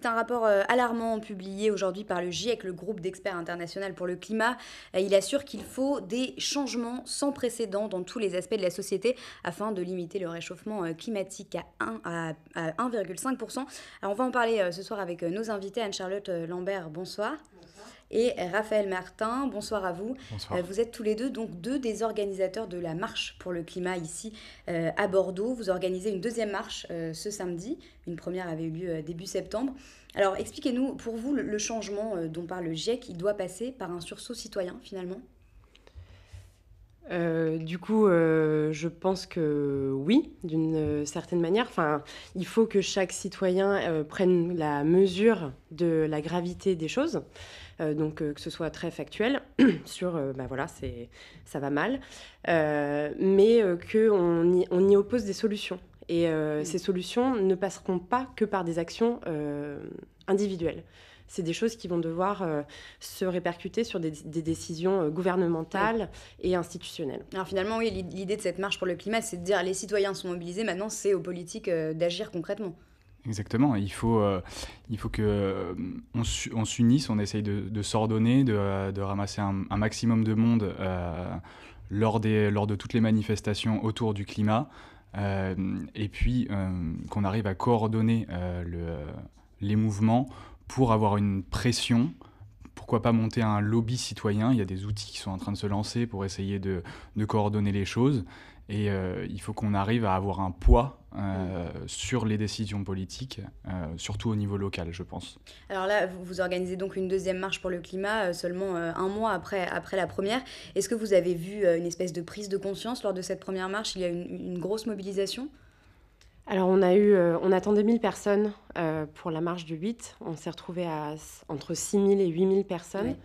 C'est un rapport euh, alarmant publié aujourd'hui par le GIEC, le groupe d'experts international pour le climat. Il assure qu'il faut des changements sans précédent dans tous les aspects de la société afin de limiter le réchauffement euh, climatique à 1,5%. À, on va en parler euh, ce soir avec nos invités. Anne-Charlotte Lambert, bonsoir et Raphaël Martin. Bonsoir à vous. Euh, vous êtes tous les deux donc deux des organisateurs de la marche pour le climat ici euh, à Bordeaux. Vous organisez une deuxième marche euh, ce samedi. Une première avait eu lieu début septembre. Alors expliquez-nous, pour vous, le, changement dont parle le GIEC, il doit passer par un sursaut citoyen finalement euh, du coup, euh, je pense que oui, d'une euh, certaine manière. Enfin, il faut que chaque citoyen prenne la mesure de la gravité des choses, donc que ce soit très factuel sur, bah voilà, ça va mal, mais qu'on y, oppose des solutions. Et mm. ces solutions ne passeront pas que par des actions individuelles c'est des choses qui vont devoir euh, se répercuter sur des, des décisions euh, gouvernementales et institutionnelles. Alors finalement, oui, l'idée de cette marche pour le climat, c'est de dire les citoyens sont mobilisés, maintenant c'est aux politiques euh, d'agir concrètement. Exactement, il faut, qu'on il faut que on, s'unisse, on essaye de, s'ordonner, de, de, ramasser un, maximum de monde lors, des, lors de toutes les manifestations autour du climat, et puis qu'on arrive à coordonner le, les mouvements pour avoir une pression pourquoi pas monter un lobby citoyen Il y a des outils qui sont en train de se lancer pour essayer de, coordonner les choses. Et euh, il faut qu'on arrive à avoir un poids euh, mm. sur les décisions politiques, euh, surtout au niveau local, je pense. Alors là, vous, organisez donc une deuxième marche pour le climat seulement un mois après, après la première. Est-ce que vous avez vu une espèce de prise de conscience lors de cette première marche Il y a une, une grosse mobilisation alors on a eu, euh, on attendait 1000 personnes euh, pour la marche du 8. On s'est retrouvé à entre 6000 et 8000 personnes.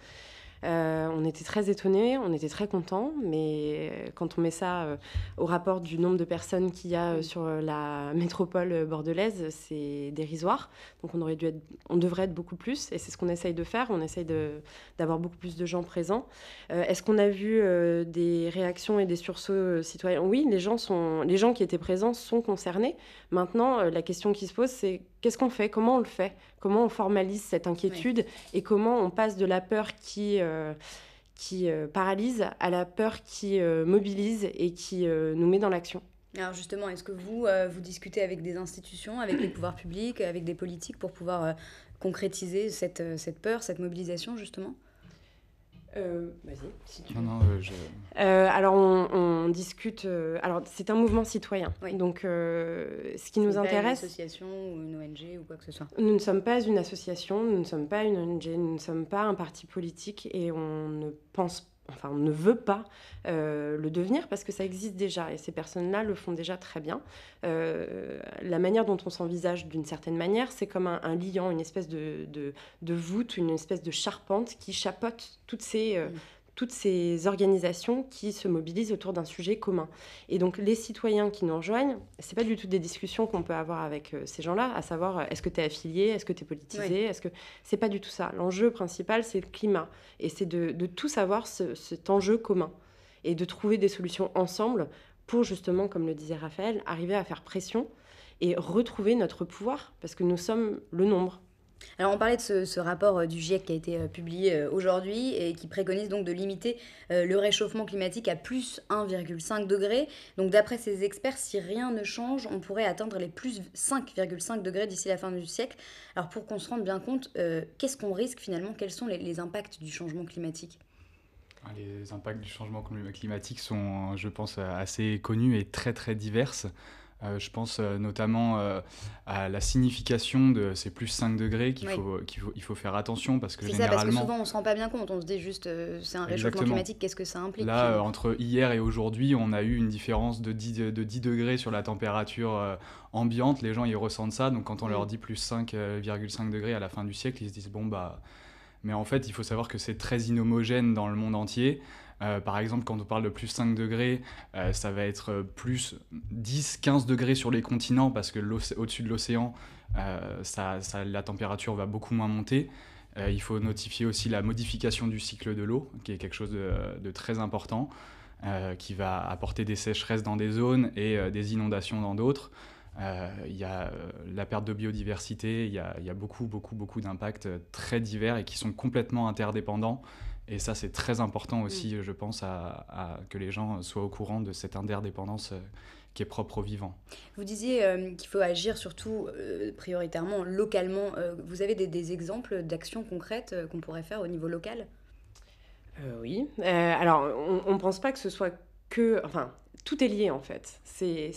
Euh, on était très étonnés, on était très contents, mais euh, quand on met ça euh, au rapport du nombre de personnes qu'il y a sur la métropole bordelaise, c'est dérisoire. Donc on, aurait dû être, on devrait être beaucoup plus, et c'est ce qu'on essaye de faire. On essaye d'avoir beaucoup plus de gens présents. Est-ce qu'on a vu des réactions et des sursauts citoyens Oui, les gens, sont, les gens qui étaient présents sont concernés. Maintenant, la question qui se pose, c'est Qu'est-ce qu'on fait Comment on le fait Comment on formalise cette inquiétude Et comment on passe de la peur qui, euh, qui euh, paralyse à la peur qui euh, mobilise et qui nous met dans l'action alors justement, est-ce que vous, vous discutez avec des institutions, avec les pouvoirs publics, avec des politiques pour pouvoir concrétiser cette, cette peur, cette mobilisation justement Vas-y, si tu Non, je... alors, on, on discute. Euh, alors, c'est un mouvement citoyen. Donc, euh, ce qui nous intéresse. une association ou une ONG ou quoi que ce soit. Nous ne sommes pas une association, nous ne sommes pas une ONG, nous ne sommes pas un parti politique et on ne pense enfin on ne veut pas euh, le devenir parce que ça existe déjà et ces personnes-là le font déjà très bien. la manière dont on s'envisage d'une certaine manière, c'est comme un, liant, une espèce de, voûte, une espèce de charpente qui chapote toutes ces, mm toutes ces organisations qui se mobilisent autour d'un sujet commun. Et donc les citoyens qui nous rejoignent, ce n'est pas du tout des discussions qu'on peut avoir avec euh, ces gens-là, à savoir euh, est-ce que tu es affilié, est-ce que tu es politisé, est-ce que c'est pas du tout ça. L'enjeu principal c'est le climat et c'est de, de, tout savoir cet enjeu commun et de trouver des solutions ensemble pour justement, comme le disait Raphaël, arriver à faire pression et retrouver notre pouvoir parce que nous sommes le nombre. Alors on parlait de ce, ce rapport euh, du GIEC qui a été euh, publié euh, aujourd'hui et qui préconise donc de limiter le réchauffement climatique à plus 1,5 degré. Donc d'après ces experts, si rien ne change, on pourrait atteindre les plus 5,5 degrés d'ici la fin du siècle. Alors pour qu'on se rende bien compte, qu'est-ce qu'on risque finalement Quels sont les, les impacts du changement climatique ah, les impacts du changement climatique sont, je pense, assez connus et très très diverses. Euh, je pense euh, notamment euh, à la signification de ces plus 5 degrés qu'il faut, qu'il faut, faut faire attention parce que généralement... Ça, parce que souvent on ne se rend pas bien compte, on se dit juste c'est un réchauffement climatique, qu'est-ce que ça implique Là, entre hier et aujourd'hui, on a eu une différence de 10, de 10 degrés sur la température ambiante, les gens ils ressentent ça, donc quand on leur dit plus 5,5 degrés à la fin du siècle, ils se disent bon bah... Mais en fait, il faut savoir que c'est très inhomogène dans le monde entier. Euh, par exemple, quand on parle de plus 5 degrés, euh, ça va être plus 10-15 degrés sur les continents parce que au-dessus de l'océan, euh, la température va beaucoup moins monter. il faut notifier aussi la modification du cycle de l'eau, qui est quelque chose de, très important, qui va apporter des sécheresses dans des zones et des inondations dans d'autres. Il y a la perte de biodiversité, il y, y a, beaucoup, beaucoup, beaucoup d'impacts très divers et qui sont complètement interdépendants. Et ça, c'est très important mm. aussi, je pense, à, que les gens soient au courant de cette interdépendance euh, qui est propre au vivant. Vous disiez euh, qu'il faut agir surtout euh, prioritairement localement. vous avez des, des exemples d'actions concrètes qu'on pourrait faire au niveau local Oui. alors, on ne pense pas que ce soit que... Enfin, tout est lié en fait. C'est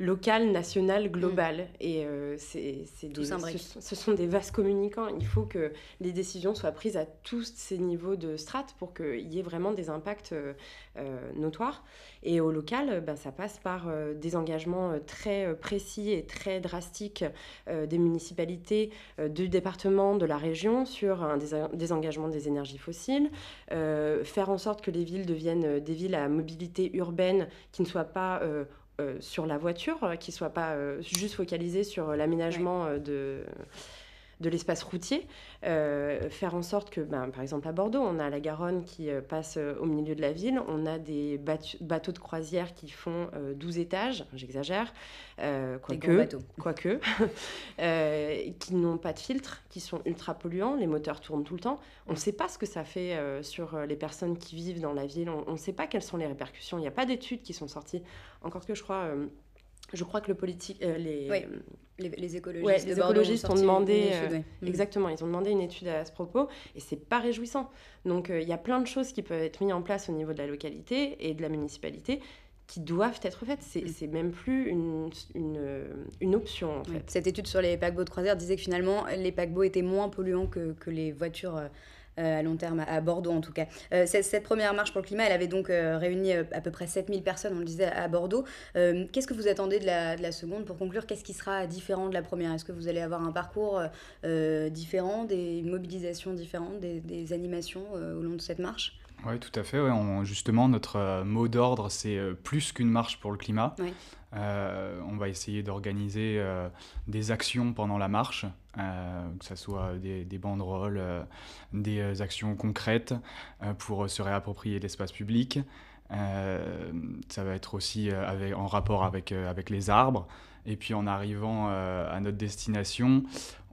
local, national, mm. global, Et euh, c'est, ce, ce, sont des vases communicants. Il faut que les décisions soient prises à tous ces niveaux de strates pour qu'il y ait vraiment des impacts euh, euh, notoires. Et au local, ben, ça passe par des engagements très précis et très drastiques des municipalités, du département, de la région sur un désengagement des énergies fossiles, faire en sorte que les villes deviennent des villes à mobilité urbaine qui ne soient pas euh, sur la voiture, euh, qui ne soit pas euh, juste focalisé sur l'aménagement de de l'espace routier, euh, faire en sorte que, ben, par exemple à Bordeaux, on a la Garonne qui euh, passe euh, au milieu de la ville, on a des bateaux de croisière qui font 12 étages, j'exagère, quoique, quoique qui n'ont pas de filtre, qui sont ultra polluants, les moteurs tournent tout le temps. On ne sait pas ce que ça fait sur les personnes qui vivent dans la ville, on ne sait pas quelles sont les répercussions, il n'y a pas d'études qui sont sorties, encore que je crois je crois que le politique, euh, euh, les, les, écologistes, ont, demandé euh, mhm. exactement, ils ont demandé une étude à ce propos et c'est pas réjouissant. Donc il y a plein de choses qui peuvent être mises en place au niveau de la localité et de la municipalité qui doivent être faites. C'est, n'est mhm. même plus une, une, une option en fait. Cette étude sur les paquebots de croisière disait que finalement les paquebots étaient moins polluants que, que les voitures euh, à long terme, à, Bordeaux en tout cas. Euh, cette, première marche pour le climat, elle avait donc euh, réuni à peu près 7000 personnes, on le disait, à Bordeaux. Qu'est-ce que vous attendez de la, seconde Pour conclure, qu'est-ce qui sera différent de la première Est-ce que vous allez avoir un parcours différent, des mobilisations différentes, des animations au long de cette marche oui, tout à fait. justement, notre euh, mot d'ordre, c'est euh, plus qu'une marche pour le climat. Euh, on va essayer d'organiser des actions pendant la marche, que ce soit des, banderoles, des actions concrètes pour se réapproprier l'espace public. ça va être aussi en rapport avec les arbres. Et puis en arrivant euh, à notre destination,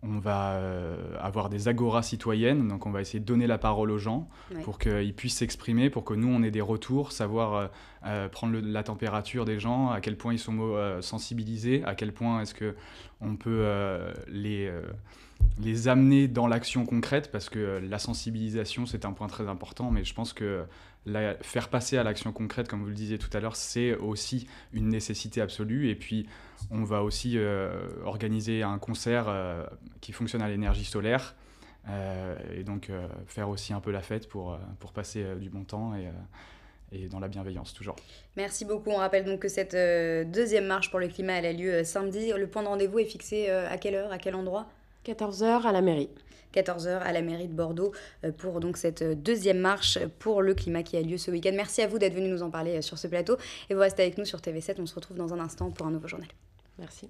on va euh, avoir des agoras citoyennes, donc on va essayer de donner la parole aux gens pour qu'ils puissent s'exprimer, pour que nous, on ait des retours, savoir euh, prendre la température des gens, à quel point ils sont sensibilisés, à quel point est-ce qu'on peut les les amener dans l'action concrète, parce que la sensibilisation, c'est un point très important, mais je pense que la, faire passer à l'action concrète, comme vous le disiez tout à l'heure, c'est aussi une nécessité absolue. Et puis, on va aussi euh, organiser un concert euh, qui fonctionne à l'énergie solaire, euh, et donc faire aussi un peu la fête pour, pour passer du bon temps. Et, et dans la bienveillance toujours. Merci beaucoup. On rappelle donc que cette deuxième marche pour le climat elle a lieu samedi. Le point de rendez-vous est fixé à quelle heure, à quel endroit 14h à la mairie. 14h à la mairie de Bordeaux euh, pour donc cette euh, deuxième marche pour le climat qui a lieu ce week-end. Merci à vous d'être venu nous en parler euh, sur ce plateau et vous restez avec nous sur TV7. On se retrouve dans un instant pour un nouveau journal. Merci.